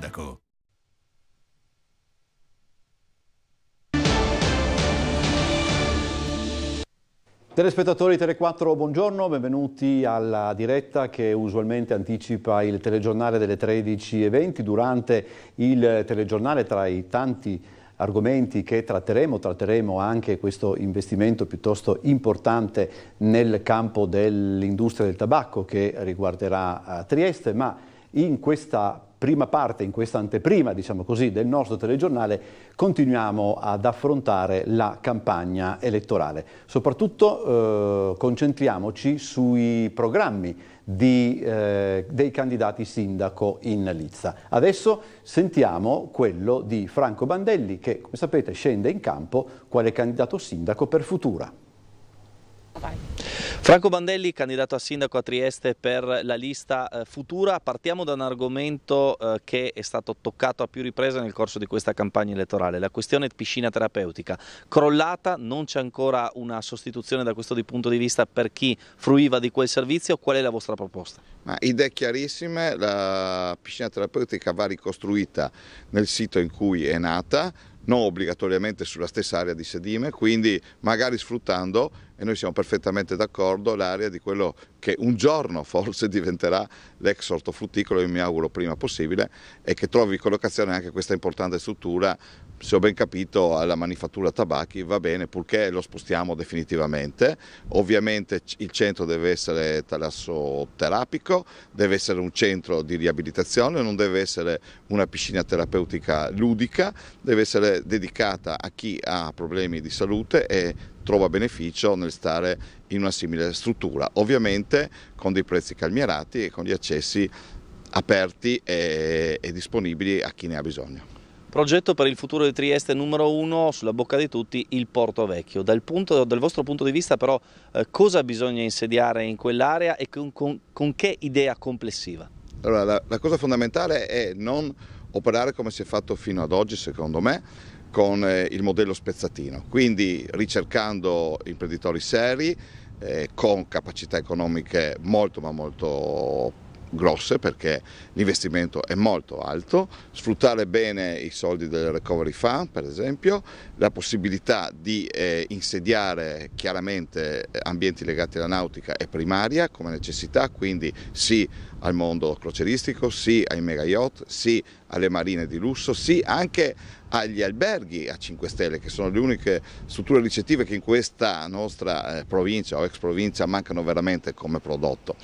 sindaco. Telespettatori Tele4, buongiorno, benvenuti alla diretta che usualmente anticipa il telegiornale delle 13.20. Durante il telegiornale, tra i tanti argomenti che tratteremo, tratteremo anche questo investimento piuttosto importante nel campo dell'industria del tabacco che riguarderà eh, Trieste, ma in questa prima parte, in questa anteprima diciamo così, del nostro telegiornale, continuiamo ad affrontare la campagna elettorale. Soprattutto eh, concentriamoci sui programmi di, eh, dei candidati sindaco in Lizza. Adesso sentiamo quello di Franco Bandelli che, come sapete, scende in campo quale candidato sindaco per Futura. Vai. Franco Bandelli, candidato a sindaco a Trieste per la lista eh, futura, partiamo da un argomento eh, che è stato toccato a più riprese nel corso di questa campagna elettorale, la questione piscina terapeutica. Crollata, non c'è ancora una sostituzione da questo punto di vista per chi fruiva di quel servizio, qual è la vostra proposta? Ma idee chiarissime, la piscina terapeutica va ricostruita nel sito in cui è nata, non obbligatoriamente sulla stessa area di sedime, quindi magari sfruttando, e noi siamo perfettamente d'accordo, l'area di quello che un giorno forse diventerà l'ex ortofrutticolo, io mi auguro prima possibile, e che trovi collocazione anche questa importante struttura se ho ben capito alla manifattura tabacchi va bene purché lo spostiamo definitivamente, ovviamente il centro deve essere talassoterapico, deve essere un centro di riabilitazione, non deve essere una piscina terapeutica ludica, deve essere dedicata a chi ha problemi di salute e trova beneficio nel stare in una simile struttura, ovviamente con dei prezzi calmierati e con gli accessi aperti e, e disponibili a chi ne ha bisogno. Progetto per il futuro di Trieste numero uno sulla bocca di tutti, il Porto Vecchio. Dal, punto, dal vostro punto di vista però eh, cosa bisogna insediare in quell'area e con, con, con, che idea complessiva? Allora, la, la cosa fondamentale è non operare come si è fatto fino ad oggi secondo me con eh, il modello spezzatino, quindi ricercando imprenditori seri eh, con capacità economiche molto ma molto grosse perché l'investimento è molto alto, sfruttare bene i soldi del Recovery Fund per esempio, la possibilità di eh, insediare chiaramente eh, ambienti legati alla nautica è primaria come necessità, quindi sì al mondo croceristico, sì ai mega yacht, sì alle marine di lusso, sì anche agli alberghi a 5 stelle che sono le uniche strutture ricettive che in questa nostra eh, provincia o ex provincia mancano veramente come prodotto.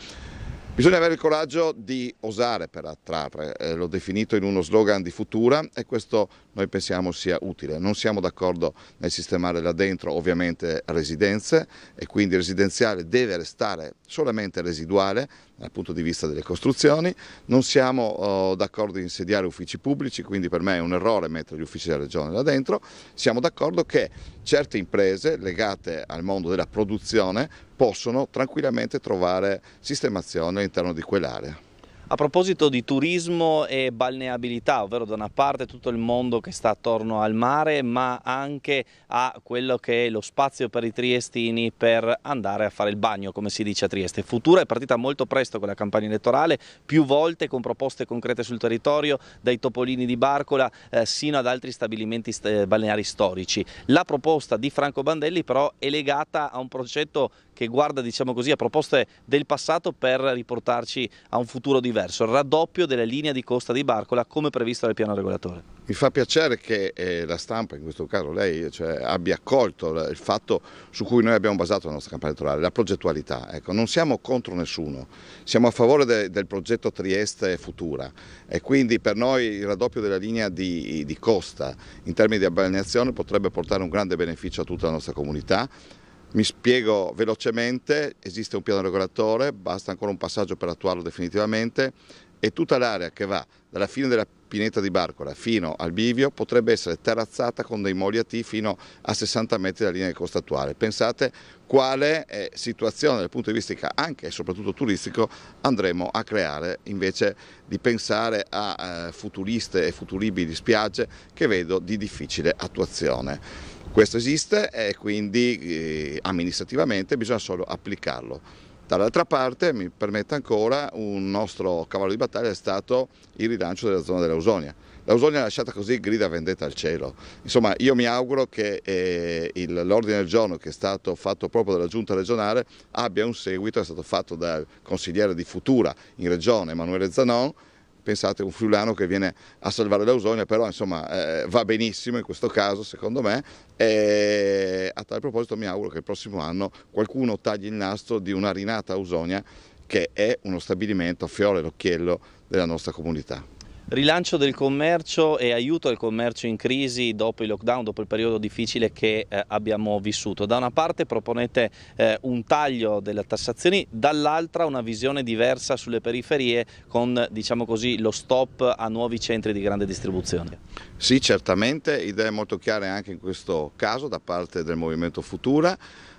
Bisogna avere il coraggio di osare per attrarre, eh, l'ho definito in uno slogan di Futura e questo noi pensiamo sia utile. Non siamo d'accordo nel sistemare là dentro ovviamente residenze e quindi il residenziale deve restare solamente residuale dal punto di vista delle costruzioni. Non siamo eh, d'accordo di insediare uffici pubblici, quindi per me è un errore mettere gli uffici della Regione là dentro. Siamo d'accordo che certe imprese legate al mondo della produzione possono tranquillamente trovare sistemazione all'interno di quell'area. A proposito di turismo e balneabilità, ovvero da una parte tutto il mondo che sta attorno al mare, ma anche a quello che è lo spazio per i triestini per andare a fare il bagno, come si dice a Trieste. Futura è partita molto presto con la campagna elettorale, più volte con proposte concrete sul territorio, dai topolini di Barcola eh, sino ad altri stabilimenti balneari storici. La proposta di Franco Bandelli però è legata a un progetto che guarda diciamo così, a proposte del passato per riportarci a un futuro diverso, il raddoppio della linea di costa di Barcola come previsto dal piano regolatore. Mi fa piacere che eh, la stampa, in questo caso lei, cioè, abbia accolto il fatto su cui noi abbiamo basato la nostra campagna elettorale, la progettualità. Ecco, non siamo contro nessuno, siamo a favore de, del progetto Trieste Futura e quindi per noi il raddoppio della linea di, di costa in termini di balneazione potrebbe portare un grande beneficio a tutta la nostra comunità. Mi spiego velocemente, esiste un piano regolatore, basta ancora un passaggio per attuarlo definitivamente e tutta l'area che va dalla fine della pineta di Barcola fino al bivio potrebbe essere terrazzata con dei moli a T fino a 60 metri dalla linea di costa attuale. Pensate quale situazione dal punto di vista anche e soprattutto turistico andremo a creare invece di pensare a eh, futuriste e futuribili spiagge che vedo di difficile attuazione. Questo esiste e quindi eh, amministrativamente bisogna solo applicarlo. Dall'altra parte, mi permetta ancora, un nostro cavallo di battaglia è stato il rilancio della zona dell'Ausonia. L'Ausonia lasciata così grida vendetta al cielo. Insomma, io mi auguro che eh, l'ordine del giorno che è stato fatto proprio dalla giunta regionale abbia un seguito, è stato fatto dal consigliere di Futura in regione Emanuele Zanon, pensate un friulano che viene a salvare l'Ausonia, però insomma eh, va benissimo in questo caso secondo me e a tal proposito mi auguro che il prossimo anno qualcuno tagli il nastro di una rinata Ausonia che è uno stabilimento a fiore l'occhiello della nostra comunità. Rilancio del commercio e aiuto al commercio in crisi dopo il lockdown, dopo il periodo difficile che eh, abbiamo vissuto. Da una parte proponete eh, un taglio delle tassazioni, dall'altra una visione diversa sulle periferie con diciamo così, lo stop a nuovi centri di grande distribuzione. Sì, certamente, idee molto chiare anche in questo caso da parte del Movimento Futura.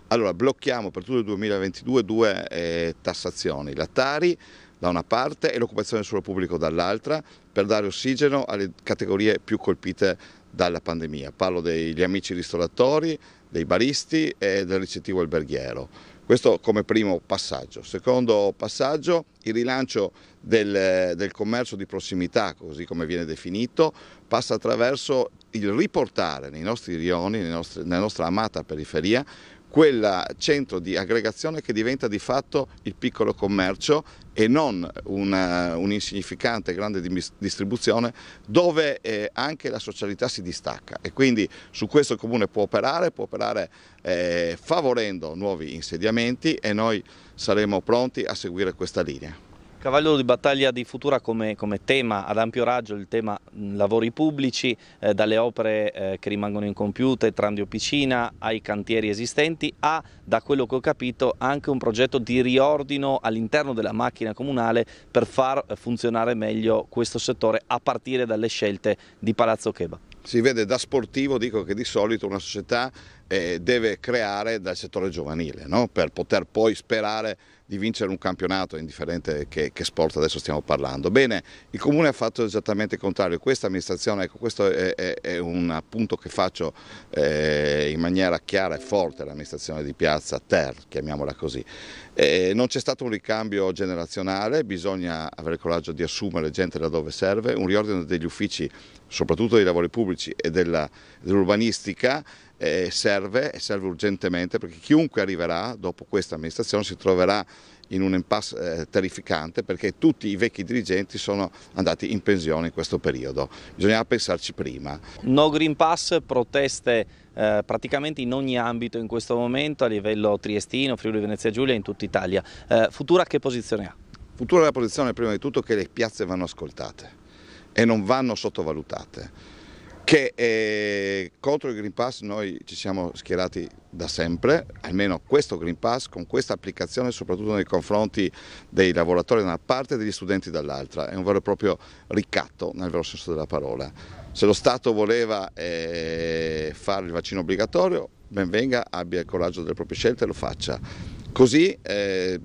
Allora, blocchiamo per tutto il 2022 due eh, tassazioni, la Tari da una parte e l'occupazione del suolo pubblico dall'altra per dare ossigeno alle categorie più colpite dalla pandemia. Parlo degli amici ristoratori, dei baristi e del ricettivo alberghiero. Questo come primo passaggio. Secondo passaggio, il rilancio del, del, commercio di prossimità, così come viene definito, passa attraverso il riportare nei nostri rioni, nei nostri, nella nostra amata periferia, quel centro di aggregazione che diventa di fatto il piccolo commercio e non un'insignificante un eh, grande distribuzione dove eh, anche la socialità si distacca e quindi su questo il Comune può operare, può operare eh, favorendo nuovi insediamenti e noi saremo pronti a seguire questa linea. Cavallo di battaglia di Futura come, come, tema ad ampio raggio, il tema lavori pubblici, eh, dalle opere eh, che rimangono incompiute, Trandio Piscina, ai cantieri esistenti, a, da quello che ho capito, anche un progetto di riordino all'interno della macchina comunale per far eh, funzionare meglio questo settore a partire dalle scelte di Palazzo Cheba. Si vede da sportivo, dico che di solito una società eh, deve creare dal settore giovanile no? per poter poi sperare di vincere un campionato, indifferente che, che, sport adesso stiamo parlando. Bene, il Comune ha fatto esattamente il contrario, questa amministrazione, ecco, questo è, è, è un appunto che faccio eh, in maniera chiara e forte all'amministrazione di Piazza Ter, chiamiamola così. Eh, non c'è stato un ricambio generazionale, bisogna avere il coraggio di assumere gente da dove serve, un riordino degli uffici, soprattutto dei lavori pubblici e dell'urbanistica, dell eh, serve e serve urgentemente perché chiunque arriverà dopo questa amministrazione si troverà in un impasse eh, terrificante perché tutti i vecchi dirigenti sono andati in pensione in questo periodo. Bisognava pensarci prima. No Green Pass, proteste eh, praticamente in ogni ambito in questo momento a livello triestino, Friuli Venezia Giulia e in tutta Italia. Eh, futura che posizione ha? Futura la posizione prima di tutto che le piazze vanno ascoltate e non vanno sottovalutate che eh, contro il Green Pass noi ci siamo schierati da sempre, almeno questo Green Pass con questa applicazione soprattutto nei confronti dei lavoratori da una parte e degli studenti dall'altra, è un vero e proprio ricatto nel vero senso della parola. Se lo Stato voleva eh, fare il vaccino obbligatorio, ben venga, abbia il coraggio delle proprie scelte e lo faccia. Così eh,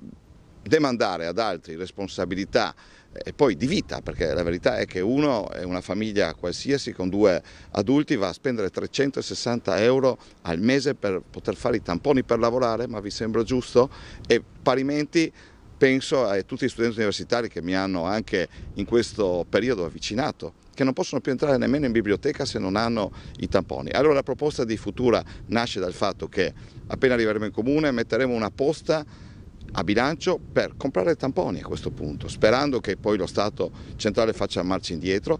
demandare ad altri responsabilità e poi di vita, perché la verità è che uno è una famiglia qualsiasi con due adulti va a spendere 360 euro al mese per poter fare i tamponi per lavorare, ma vi sembra giusto? E parimenti penso a tutti gli studenti universitari che mi hanno anche in questo periodo avvicinato che non possono più entrare nemmeno in biblioteca se non hanno i tamponi. Allora la proposta di Futura nasce dal fatto che appena arriveremo in comune metteremo una posta a bilancio per comprare tamponi a questo punto, sperando che poi lo Stato centrale faccia marcia indietro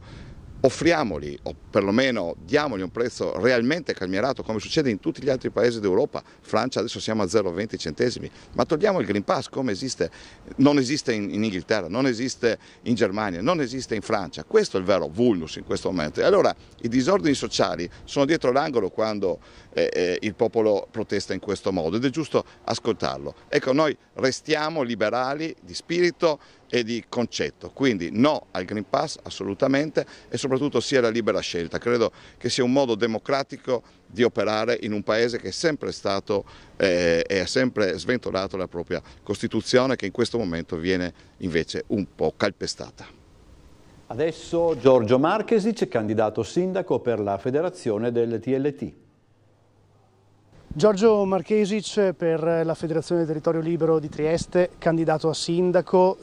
offriamoli o perlomeno diamogli un prezzo realmente calmierato come succede in tutti gli altri paesi d'Europa, Francia adesso siamo a 0,20 centesimi, ma togliamo il Green Pass come esiste, non esiste in, in, Inghilterra, non esiste in Germania, non esiste in Francia, questo è il vero vulnus in questo momento e allora i disordini sociali sono dietro l'angolo quando eh, eh, il popolo protesta in questo modo ed è giusto ascoltarlo. Ecco noi restiamo liberali di spirito, e di concetto. Quindi no al Green Pass assolutamente e soprattutto sia la libera scelta. Credo che sia un modo democratico di operare in un paese che è sempre stato eh, e ha sempre sventolato la propria Costituzione che in questo momento viene invece un po' calpestata. Adesso Giorgio Marchesic, candidato sindaco per la federazione del TLT. Giorgio Marchesic per la Federazione del Territorio Libero di Trieste, candidato a sindaco,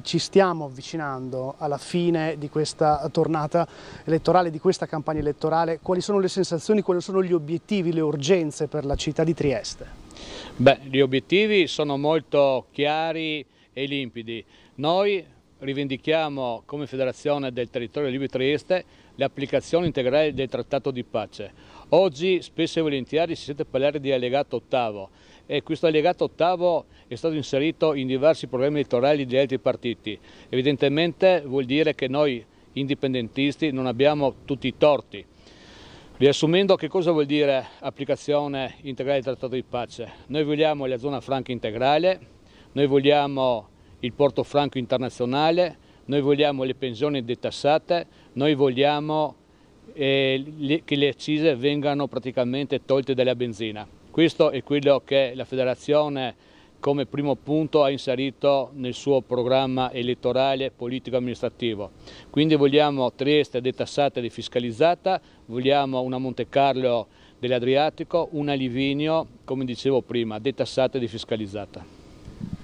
ci stiamo avvicinando alla fine di questa tornata elettorale, di questa campagna elettorale, quali sono le sensazioni, quali sono gli obiettivi, le urgenze per la città di Trieste? Beh, gli obiettivi sono molto chiari e limpidi. Noi rivendichiamo come Federazione del Territorio Libero di Trieste l'applicazione integrale del Trattato di Pace Oggi spesso e volentieri si sente parlare di allegato ottavo e questo allegato ottavo è stato inserito in diversi programmi elettorali di altri partiti. Evidentemente vuol dire che noi indipendentisti non abbiamo tutti i torti. Riassumendo che cosa vuol dire applicazione integrale del Trattato di Pace? Noi vogliamo la zona franca integrale, noi vogliamo il porto franco internazionale, noi vogliamo le pensioni detassate, noi vogliamo le, che le accise vengano praticamente tolte dalla benzina. Questo è quello che la federazione come primo punto ha inserito nel suo programma elettorale politico-amministrativo. Quindi vogliamo Trieste detassata e defiscalizzata, vogliamo una Monte Carlo dell'Adriatico, una Livigno, come dicevo prima, detassata e defiscalizzata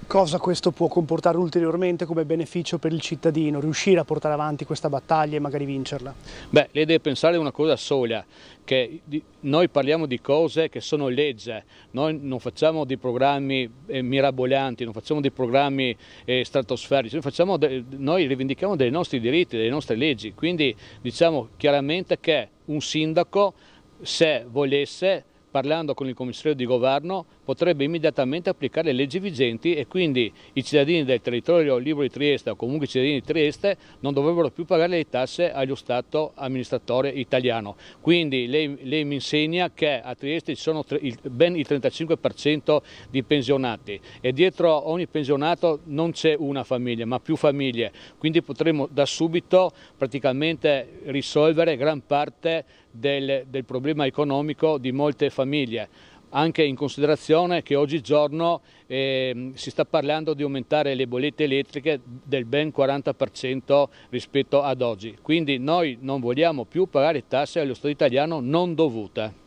cosa questo può comportare ulteriormente come beneficio per il cittadino, riuscire a portare avanti questa battaglia e magari vincerla? Beh, lei deve pensare a una cosa sola, che noi parliamo di cose che sono legge, noi non facciamo di programmi eh, mirabolanti, non facciamo di programmi eh, stratosferici, noi, de noi rivendichiamo dei nostri diritti, delle nostre leggi, quindi diciamo chiaramente che un sindaco se volesse parlando con il commissario di governo potrebbe immediatamente applicare le leggi vigenti e quindi i cittadini del territorio libero di Trieste o comunque i cittadini di Trieste non dovrebbero più pagare le tasse allo Stato amministratore italiano. Quindi lei, lei mi insegna che a Trieste ci sono tre, il, ben il 35% di pensionati e dietro ogni pensionato non c'è una famiglia ma più famiglie, quindi potremmo da subito praticamente risolvere gran parte del, del problema economico di molte famiglie anche in considerazione che oggigiorno eh, si sta parlando di aumentare le bollette elettriche del ben 40% rispetto ad oggi. Quindi noi non vogliamo più pagare tasse allo Stato italiano non dovute.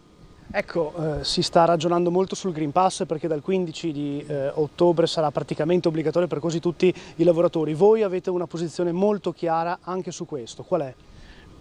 Ecco, eh, si sta ragionando molto sul Green Pass perché dal 15 di eh, ottobre sarà praticamente obbligatorio per quasi tutti i lavoratori. Voi avete una posizione molto chiara anche su questo, qual è?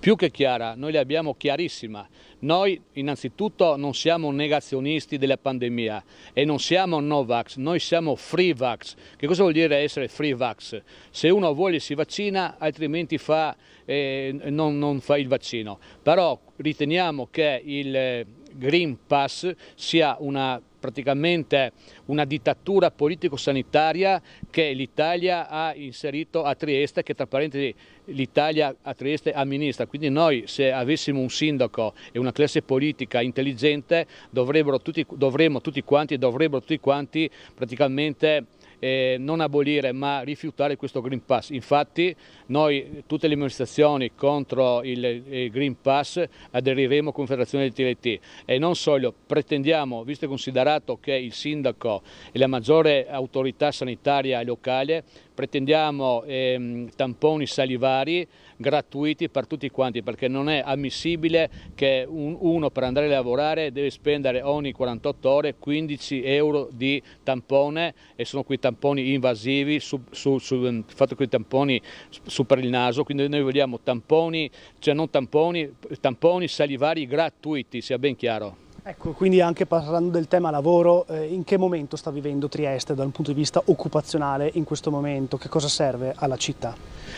più che chiara, noi l'abbiamo chiarissima. Noi innanzitutto non siamo negazionisti della pandemia e non siamo Novax, noi siamo Free Vax. Che cosa vuol dire essere Free Vax? Se uno vuole si vaccina, altrimenti fa, eh, non, non fa il vaccino. Però riteniamo che il eh, Green Pass sia una praticamente una dittatura politico-sanitaria che l'Italia ha inserito a Trieste, che tra parentesi l'Italia a Trieste amministra. Quindi noi se avessimo un sindaco e una classe politica intelligente tutti, dovremmo tutti quanti, dovrebbero tutti quanti praticamente eh, non abolire ma rifiutare questo Green Pass. Infatti noi tutte le amministrazioni contro il, il Green Pass aderiremo a Confederazione del TRT e non solo, pretendiamo, visto e considerato che il sindaco è la maggiore autorità sanitaria locale, pretendiamo ehm, tamponi salivari gratuiti per tutti quanti perché non è ammissibile che un, uno per andare a lavorare deve spendere ogni 48 ore 15 euro di tampone e sono quei tamponi invasivi, su, su, su, fatto quei tamponi su per il naso, quindi noi vogliamo tamponi, cioè non tamponi, tamponi salivari gratuiti, sia ben chiaro. Ecco, quindi anche parlando del tema lavoro, eh, in che momento sta vivendo Trieste dal punto di vista occupazionale in questo momento? Che cosa serve alla città?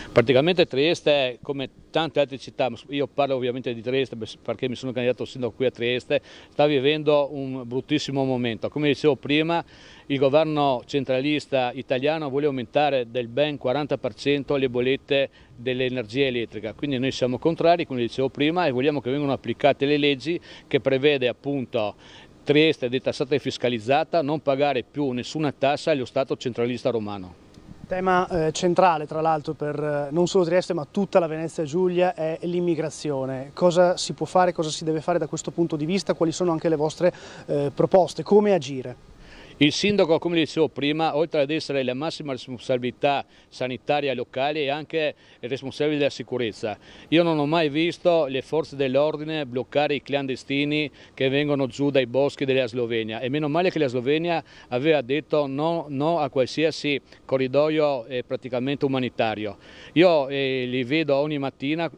Praticamente Trieste, come tante altre città, io parlo ovviamente di Trieste perché mi sono candidato sindaco qui a Trieste, sta vivendo un bruttissimo momento. Come dicevo prima, il governo centralista italiano vuole aumentare del ben 40% le bollette dell'energia elettrica, quindi noi siamo contrari, come dicevo prima, e vogliamo che vengano applicate le leggi che prevede appunto Trieste detassata e fiscalizzata, non pagare più nessuna tassa allo Stato centralista romano. Tema eh, centrale tra l'altro per eh, non solo Trieste ma tutta la Venezia Giulia è l'immigrazione. Cosa si può fare, cosa si deve fare da questo punto di vista, quali sono anche le vostre eh, proposte, come agire? Il sindaco, come dicevo prima, oltre ad essere la massima responsabilità sanitaria locale è anche il responsabile della sicurezza. Io non ho mai visto le forze dell'ordine bloccare i clandestini che vengono giù dai boschi della Slovenia e meno male che la Slovenia aveva detto no, no a qualsiasi corridoio eh, praticamente umanitario. Io eh, li vedo ogni mattina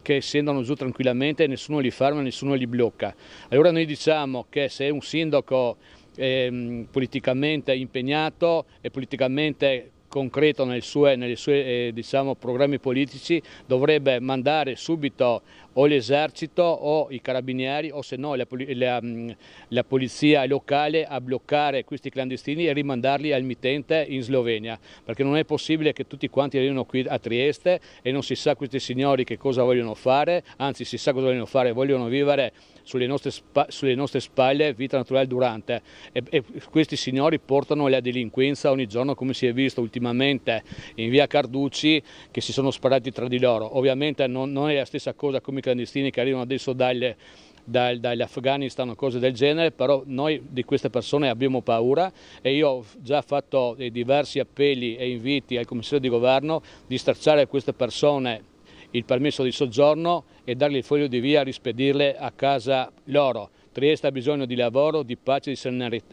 che scendono giù tranquillamente, nessuno li ferma, nessuno li blocca. Allora noi diciamo che se un sindaco eh, politicamente impegnato e politicamente concreto nei suoi, eh, diciamo, programmi politici dovrebbe mandare subito o l'esercito o i carabinieri o se no la, la, mm, la, polizia locale a bloccare questi clandestini e rimandarli al mittente in Slovenia perché non è possibile che tutti quanti arrivino qui a Trieste e non si sa questi signori che cosa vogliono fare anzi si sa cosa vogliono fare vogliono vivere sulle nostre, spa, sulle nostre spalle vita naturale durante e, e questi signori portano la delinquenza ogni giorno come si è visto ultimamente in via Carducci che si sono sparati tra di loro. Ovviamente non, non è la stessa cosa come i clandestini che arrivano adesso dalle dal, dall'Afghanistan o cose del genere, però noi di queste persone abbiamo paura e io ho già fatto diversi appelli e inviti al Commissario di Governo di stracciare queste persone il permesso di soggiorno e dargli il foglio di via a rispedirle a casa loro. Trieste ha bisogno di lavoro, di pace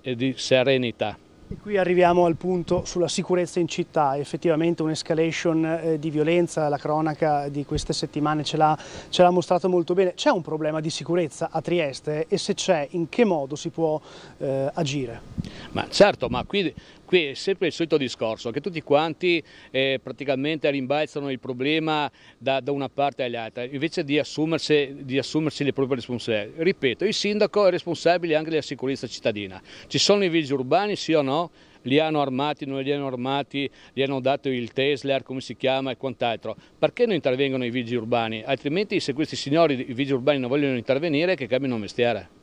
e di serenità. E qui arriviamo al punto sulla sicurezza in città, effettivamente un'escalation eh, di violenza, la cronaca di queste settimane ce l'ha, mostrato molto bene. C'è un problema di sicurezza a Trieste e se c'è in che modo si può eh, agire? Ma certo, ma qui qui è sempre il solito discorso, che tutti quanti eh, praticamente rimbalzano il problema da, da una parte all'altra, invece di assumersi, di assumersi, le proprie responsabilità. Ripeto, il sindaco è responsabile anche della sicurezza cittadina. Ci sono i vigili urbani, sì o no? Li hanno armati, non li hanno armati, gli hanno dato il Tesla, come si chiama e quant'altro. Perché non intervengono i vigili urbani? Altrimenti se questi signori, i vigili urbani, non vogliono intervenire, che cambiano mestiere.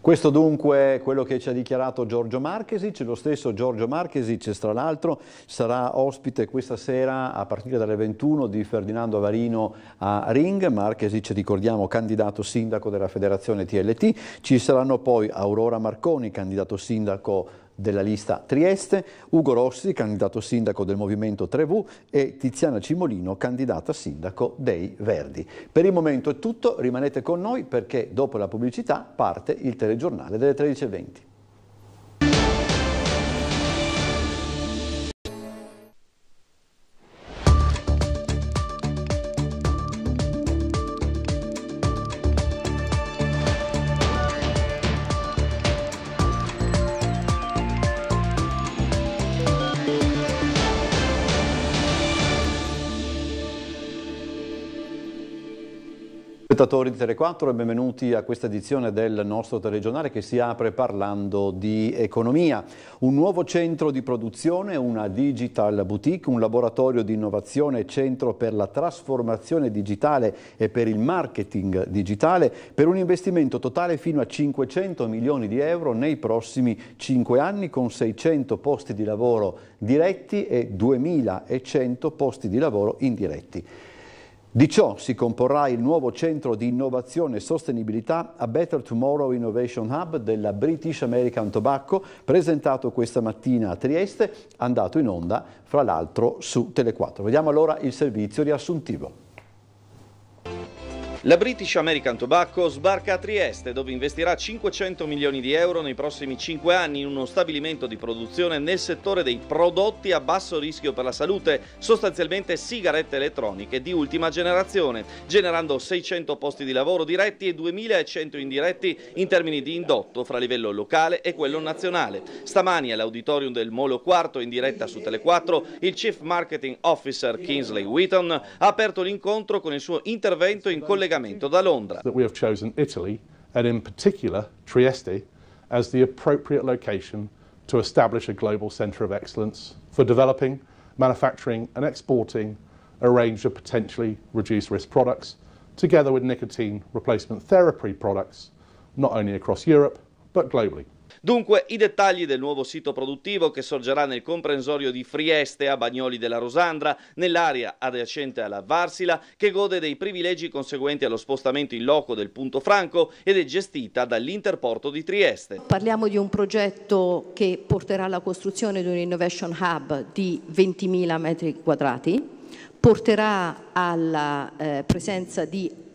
Questo dunque è quello che ci ha dichiarato Giorgio Marchesic, lo stesso Giorgio Marchesic tra l'altro sarà ospite questa sera a partire dalle 21 di Ferdinando Avarino a Ring, Marchesic ricordiamo candidato sindaco della federazione TLT, ci saranno poi Aurora Marconi, candidato sindaco della lista Trieste, Ugo Rossi, candidato sindaco del Movimento 3V e Tiziana Cimolino, candidata sindaco dei Verdi. Per il momento è tutto, rimanete con noi perché dopo la pubblicità parte il telegiornale delle 13.20. Spettatori di Tele4 e benvenuti a questa edizione del nostro telegiornale che si apre parlando di economia. Un nuovo centro di produzione, una digital boutique, un laboratorio di innovazione e centro per la trasformazione digitale e per il marketing digitale per un investimento totale fino a 500 milioni di euro nei prossimi 5 anni con 600 posti di lavoro diretti e 2100 posti di lavoro indiretti. Di ciò si comporrà il nuovo centro di innovazione e sostenibilità a Better Tomorrow Innovation Hub della British American Tobacco, presentato questa mattina a Trieste, andato in onda fra l'altro su Tele4. Vediamo allora il servizio riassuntivo. La British American Tobacco sbarca a Trieste, dove investirà 500 milioni di euro nei prossimi 5 anni in uno stabilimento di produzione nel settore dei prodotti a basso rischio per la salute, sostanzialmente sigarette elettroniche di ultima generazione, generando 600 posti di lavoro diretti e 2100 indiretti in termini di indotto fra livello locale e quello nazionale. Stamani all'auditorium del Molo IV in diretta su Telequattro, il Chief Marketing Officer Kingsley Wheaton ha aperto l'incontro con il suo intervento in collegamento collegamento da Londra. That we have chosen Italy and in particular Trieste as the appropriate location to establish a global centre of excellence for developing, manufacturing and exporting a range of potentially reduced risk products together with nicotine replacement therapy products not only across Europe but globally. Dunque i dettagli del nuovo sito produttivo che sorgerà nel comprensorio di Frieste a Bagnoli della Rosandra, nell'area adiacente alla Varsila, che gode dei privilegi conseguenti allo spostamento in loco del punto franco ed è gestita dall'Interporto di Trieste. Parliamo di un progetto che porterà alla costruzione di un innovation hub di 20.000 metri quadrati, porterà alla eh, presenza di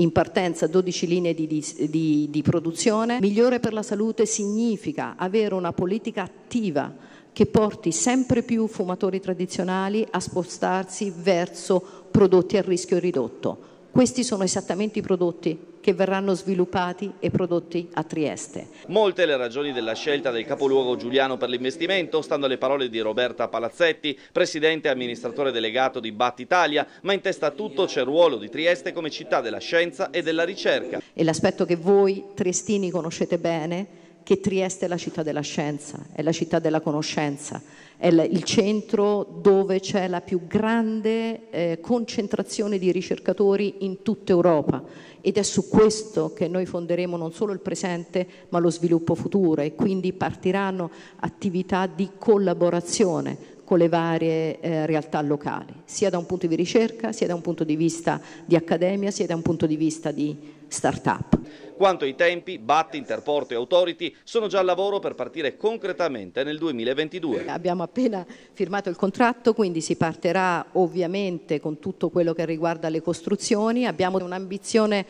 in partenza 12 linee di, di, di produzione. Migliore per la salute significa avere una politica attiva che porti sempre più fumatori tradizionali a spostarsi verso prodotti a rischio ridotto. Questi sono esattamente i prodotti che verranno sviluppati e prodotti a Trieste. Molte le ragioni della scelta del capoluogo Giuliano per l'investimento, stando alle parole di Roberta Palazzetti, presidente e amministratore delegato di Bat Italia, ma in testa a tutto c'è il ruolo di Trieste come città della scienza e della ricerca. E l'aspetto che voi triestini conoscete bene che Trieste è la città della scienza, è la città della conoscenza, è il centro dove c'è la più grande eh, concentrazione di ricercatori in tutta Europa ed è su questo che noi fonderemo non solo il presente ma lo sviluppo futuro e quindi partiranno attività di collaborazione con le varie eh, realtà locali, sia da un punto di ricerca, sia da un punto di vista di accademia, sia da un punto di vista di start-up. Quanto ai tempi, BAT, Interporto e Authority sono già al lavoro per partire concretamente nel 2022. Abbiamo appena firmato il contratto, quindi si partirà ovviamente con tutto quello che riguarda le costruzioni. Abbiamo un'ambizione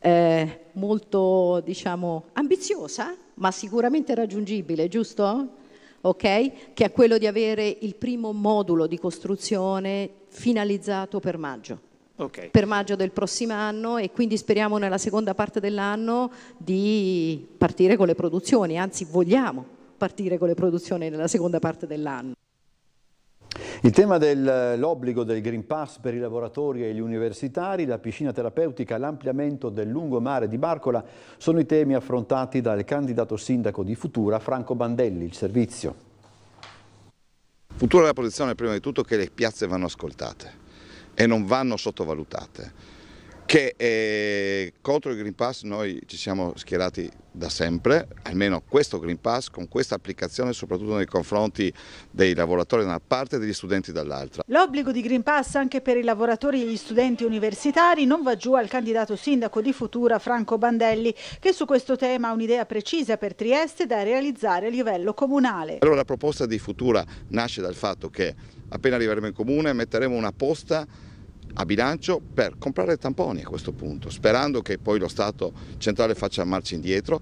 eh, molto diciamo, ambiziosa, ma sicuramente raggiungibile, giusto? Okay? Che è quello di avere il primo modulo di costruzione finalizzato per maggio okay. per maggio del prossimo anno e quindi speriamo nella seconda parte dell'anno di partire con le produzioni, anzi vogliamo partire con le produzioni nella seconda parte dell'anno. Il tema dell'obbligo del Green Pass per i lavoratori e gli universitari, la piscina terapeutica, l'ampliamento del lungomare di Barcola sono i temi affrontati dal candidato sindaco di Futura, Franco Bandelli, il servizio. Futura della posizione prima di tutto che le piazze vanno ascoltate e non vanno sottovalutate. Che eh, contro il Green Pass noi ci siamo schierati da sempre, almeno questo Green Pass con questa applicazione soprattutto nei confronti dei lavoratori da una parte e degli studenti dall'altra. L'obbligo di Green Pass anche per i lavoratori e gli studenti universitari non va giù al candidato sindaco di Futura Franco Bandelli che su questo tema ha un'idea precisa per Trieste da realizzare a livello comunale. Allora la proposta di Futura nasce dal fatto che appena arriveremo in comune metteremo una posta a bilancio per comprare tamponi a questo punto, sperando che poi lo Stato centrale faccia marcia indietro.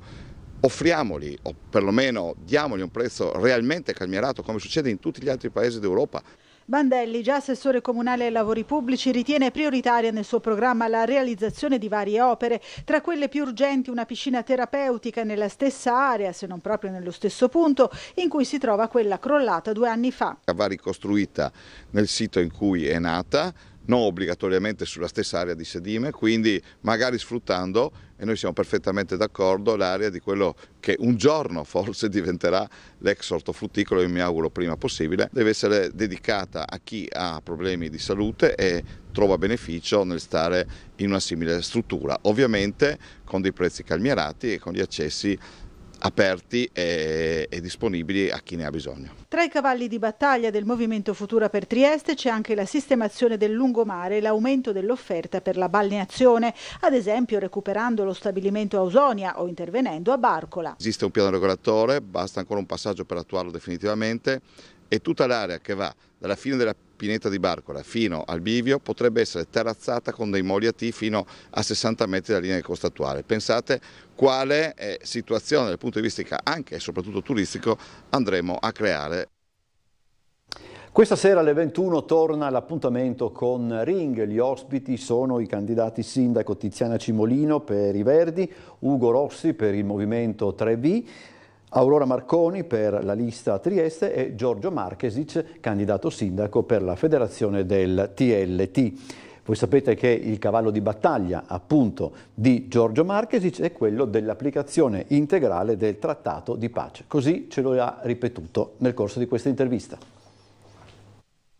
Offriamoli o perlomeno diamogli un prezzo realmente calmierato come succede in tutti gli altri paesi d'Europa. Bandelli, già assessore comunale ai lavori pubblici, ritiene prioritaria nel suo programma la realizzazione di varie opere, tra quelle più urgenti una piscina terapeutica nella stessa area, se non proprio nello stesso punto, in cui si trova quella crollata due anni fa. Va ricostruita nel sito in cui è nata, non obbligatoriamente sulla stessa area di sedime, quindi magari sfruttando, e noi siamo perfettamente d'accordo, l'area di quello che un giorno forse diventerà l'ex ortofrutticolo, io mi auguro prima possibile, deve essere dedicata a chi ha problemi di salute e trova beneficio nel stare in una simile struttura, ovviamente con dei prezzi calmierati e con gli accessi aperti e, e, disponibili a chi ne ha bisogno. Tra i cavalli di battaglia del Movimento Futura per Trieste c'è anche la sistemazione del lungomare e l'aumento dell'offerta per la balneazione, ad esempio recuperando lo stabilimento Ausonia o intervenendo a Barcola. Esiste un piano regolatore, basta ancora un passaggio per attuarlo definitivamente e tutta l'area che va dalla fine della pineta di Barcola fino al bivio potrebbe essere terrazzata con dei moli a T fino a 60 metri dalla linea di costa attuale. Pensate quale situazione dal punto di vista anche e soprattutto turistico andremo a creare. Questa sera alle 21 torna l'appuntamento con Ring. Gli ospiti sono i candidati sindaco Tiziana Cimolino per i Verdi, Ugo Rossi per il Movimento 3 b Aurora Marconi per la lista Trieste e Giorgio Marchesic, candidato sindaco per la federazione del TLT. Voi sapete che il cavallo di battaglia appunto di Giorgio Marchesic è quello dell'applicazione integrale del trattato di pace. Così ce lo ha ripetuto nel corso di questa intervista.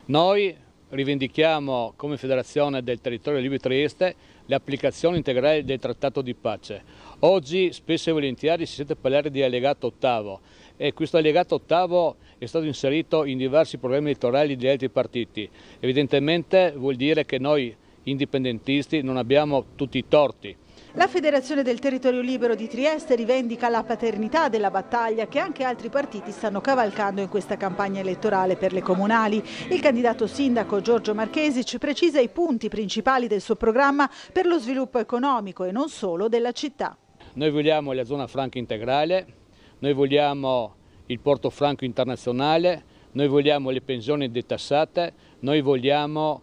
Noi rivendichiamo come Federazione del Territorio Libio Trieste l'applicazione integrale del trattato di pace. Oggi spesso e volentieri si sente parlare di allegato ottavo e questo allegato ottavo è stato inserito in diversi programmi elettorali di altri partiti. Evidentemente vuol dire che noi indipendentisti non abbiamo tutti i torti. La Federazione del Territorio Libero di Trieste rivendica la paternità della battaglia che anche altri partiti stanno cavalcando in questa campagna elettorale per le comunali. Il candidato sindaco Giorgio Marchesic precisa i punti principali del suo programma per lo sviluppo economico e non solo della città. Noi vogliamo la zona franca integrale, noi vogliamo il porto franco internazionale, noi vogliamo le pensioni detassate, noi vogliamo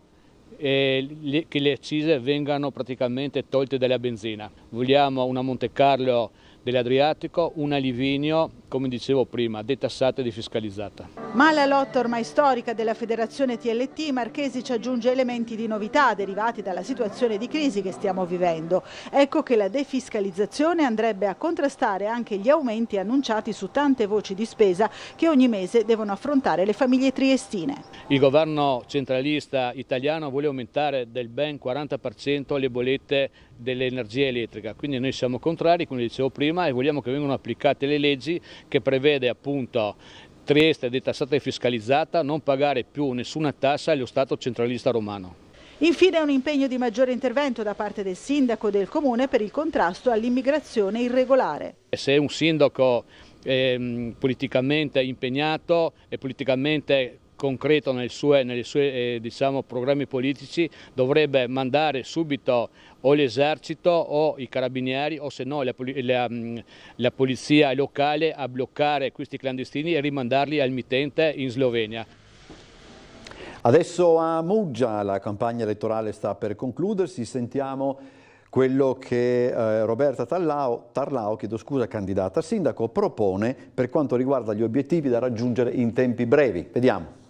eh, che le accise vengano praticamente tolte dalla benzina. Vogliamo una Monte Carlo dell'Adriatico, una Livigno, come dicevo prima, detassata e defiscalizzata. Ma alla lotta ormai storica della federazione TLT, Marchesi ci aggiunge elementi di novità derivati dalla situazione di crisi che stiamo vivendo. Ecco che la defiscalizzazione andrebbe a contrastare anche gli aumenti annunciati su tante voci di spesa che ogni mese devono affrontare le famiglie triestine. Il governo centralista italiano vuole aumentare del ben 40% le bollette dell'energia elettrica, quindi noi siamo contrari, come dicevo prima, sistema e vogliamo che vengano applicate le leggi che prevede appunto Trieste detassata e fiscalizzata, non pagare più nessuna tassa allo Stato centralista romano. Infine un impegno di maggiore intervento da parte del sindaco e del comune per il contrasto all'immigrazione irregolare. Se un sindaco è ehm, politicamente impegnato e politicamente concreto nei suoi, nei suoi eh, diciamo, programmi politici dovrebbe mandare subito o l'esercito o i carabinieri o se no la, la, mm, la, polizia locale a bloccare questi clandestini e rimandarli al mittente in Slovenia. Adesso a Muggia la campagna elettorale sta per concludersi, sentiamo quello che eh, Roberta Tarlao, Tarlao scusa, candidata a sindaco, propone per quanto riguarda gli obiettivi da raggiungere in tempi brevi. Vediamo.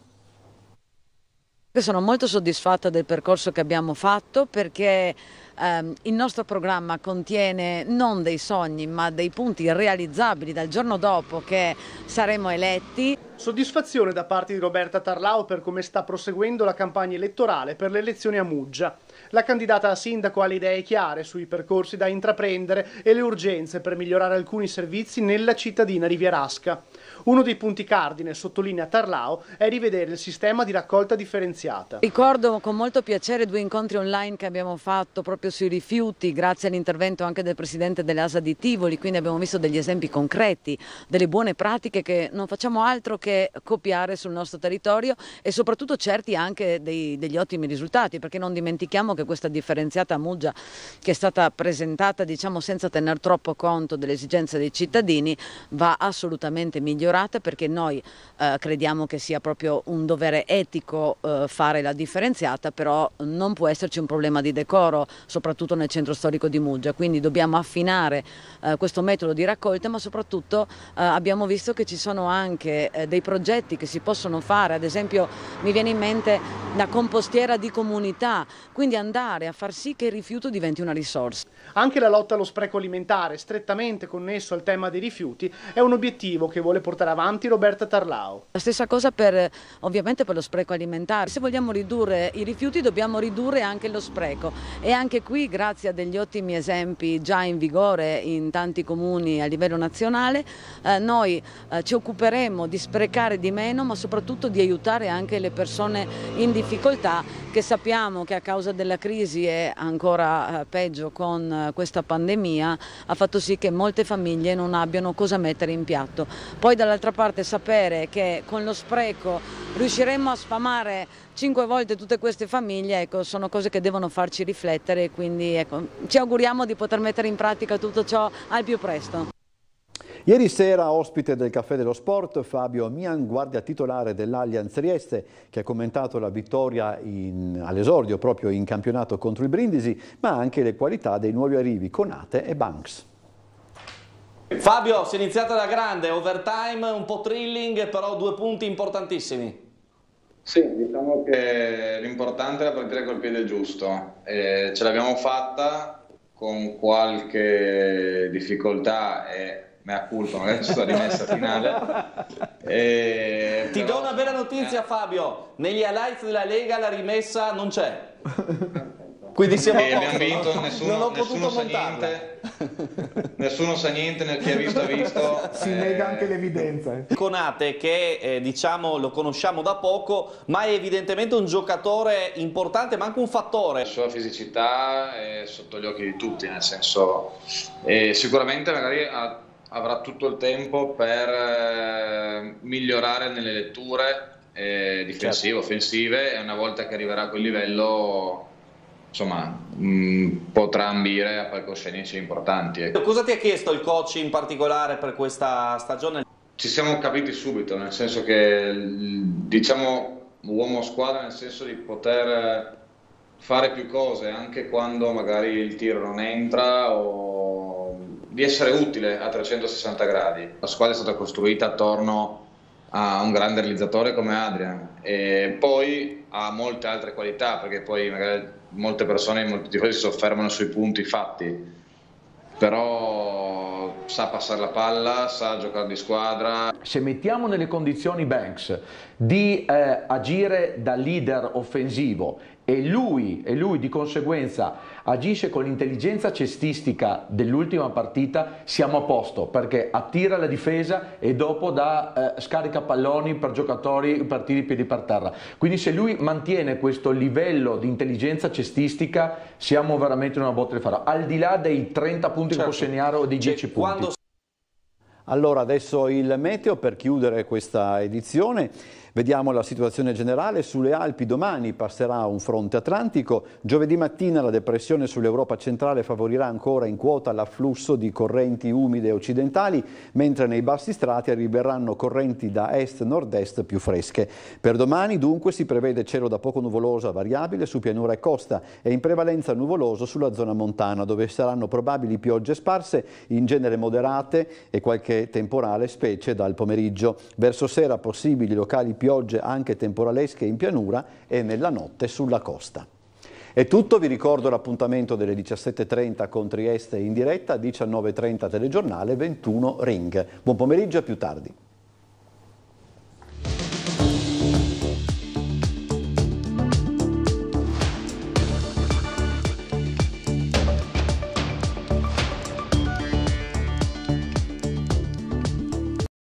Sono molto soddisfatta del percorso che abbiamo fatto perché ehm, il nostro programma contiene non dei sogni ma dei punti realizzabili dal giorno dopo che saremo eletti. Soddisfazione da parte di Roberta Tarlao per come sta proseguendo la campagna elettorale per le elezioni a Muggia. La candidata a sindaco ha le idee chiare sui percorsi da intraprendere e le urgenze per migliorare alcuni servizi nella cittadina rivierasca. Uno dei punti cardine, sottolinea Tarlao, è rivedere il sistema di raccolta differenziata. Ricordo con molto piacere due incontri online che abbiamo fatto proprio sui rifiuti, grazie all'intervento anche del presidente dell'ASA di Tivoli, quindi abbiamo visto degli esempi concreti, delle buone pratiche che non facciamo altro che copiare sul nostro territorio e soprattutto certi anche dei, degli ottimi risultati, perché non dimentichiamo che questa differenziata Muggia che è stata presentata diciamo senza tener troppo conto delle esigenze dei cittadini va assolutamente migliorata lavorata perché noi eh, crediamo che sia proprio un dovere etico eh, fare la differenziata, però non può esserci un problema di decoro, soprattutto nel centro storico di Muggia, quindi dobbiamo affinare eh, questo metodo di raccolta, ma soprattutto eh, abbiamo visto che ci sono anche eh, dei progetti che si possono fare, ad esempio mi viene in mente la compostiera di comunità, quindi andare a far sì che il rifiuto diventi una risorsa. Anche la lotta allo spreco alimentare, strettamente connesso al tema dei rifiuti, è un obiettivo che vuole portare portare avanti Roberta Tarlau. La stessa cosa per, ovviamente per lo spreco alimentare. Se vogliamo ridurre i rifiuti dobbiamo ridurre anche lo spreco e anche qui grazie a degli ottimi esempi già in vigore in tanti comuni a livello nazionale eh, noi eh, ci occuperemo di sprecare di meno ma soprattutto di aiutare anche le persone in difficoltà che sappiamo che a causa della crisi e ancora eh, peggio con eh, questa pandemia ha fatto sì che molte famiglie non abbiano cosa mettere in piatto. Poi, dall'altra parte sapere che con lo spreco riusciremo a sfamare cinque volte tutte queste famiglie, ecco, sono cose che devono farci riflettere e quindi ecco, ci auguriamo di poter mettere in pratica tutto ciò al più presto. Ieri sera ospite del Caffè dello Sport Fabio Mian, guardia titolare dell'Allianz Trieste, che ha commentato la vittoria all'esordio proprio in campionato contro il Brindisi, ma anche le qualità dei nuovi arrivi Conate e Banks. Fabio, si è iniziata da grande, overtime, un po' thrilling, però due punti importantissimi. Sì, diciamo che l'importante era partire col piede giusto. Eh, ce l'abbiamo fatta con qualche difficoltà e mea culpa, magari ci sono rimessa finale. E, Ti però... do una bella notizia, eh. Fabio: negli highlights della Lega la rimessa non c'è. Quindi siamo e posto, abbiamo vinto, no? nessuno, non ho potuto montarla. Niente Nessuno sa niente, nel chi ha visto ha visto. Si eh... nega anche l'evidenza. Conate eh. che eh, diciamo lo conosciamo da poco, ma è evidentemente un giocatore importante, ma anche un fattore. La sua fisicità è sotto gli occhi di tutti, nel senso eh, sicuramente magari ha, avrà tutto il tempo per eh, migliorare nelle letture eh, difensive, certo. offensive e una volta che arriverà a quel livello insomma, mh, mm, potrà ambire a palcoscenici importanti. Ecco. Cosa ti ha chiesto il coach in particolare per questa stagione? Ci siamo capiti subito, nel senso che diciamo uomo squadra, nel senso di poter fare più cose anche quando magari il tiro non entra o di essere utile a 360 gradi. La squadra è stata costruita attorno a un grande realizzatore come Adrian e poi ha molte altre qualità perché poi magari molte persone, molti tifosi si soffermano sui punti fatti, però sa passare la palla, sa giocare di squadra. Se mettiamo nelle condizioni Banks di eh, agire da leader offensivo e lui, e lui di conseguenza agisce con l'intelligenza cestistica dell'ultima partita, siamo a posto perché attira la difesa e dopo da, eh, scarica palloni per giocatori partiti piedi per terra. Quindi se lui mantiene questo livello di intelligenza cestistica, siamo veramente in una botte di ferro. Al di là dei 30 punti certo. che può segnare o dei 10 cioè, punti. Allora adesso il meteo per chiudere questa edizione. Vediamo la situazione generale. Sulle Alpi domani passerà un fronte atlantico. Giovedì mattina la depressione sull'Europa centrale favorirà ancora in quota l'afflusso di correnti umide occidentali, mentre nei bassi strati arriveranno correnti da est-nord-est più fresche. Per domani dunque si prevede cielo da poco nuvoloso a variabile su pianura e costa e in prevalenza nuvoloso sulla zona montana, dove saranno probabili piogge sparse, in genere moderate e qualche temporale, specie dal pomeriggio. Verso sera possibili locali più piogge anche temporalesche in pianura e nella notte sulla costa. È tutto, vi ricordo l'appuntamento delle 17.30 con Trieste in diretta, 19.30 telegiornale, 21 ring. Buon pomeriggio a più tardi.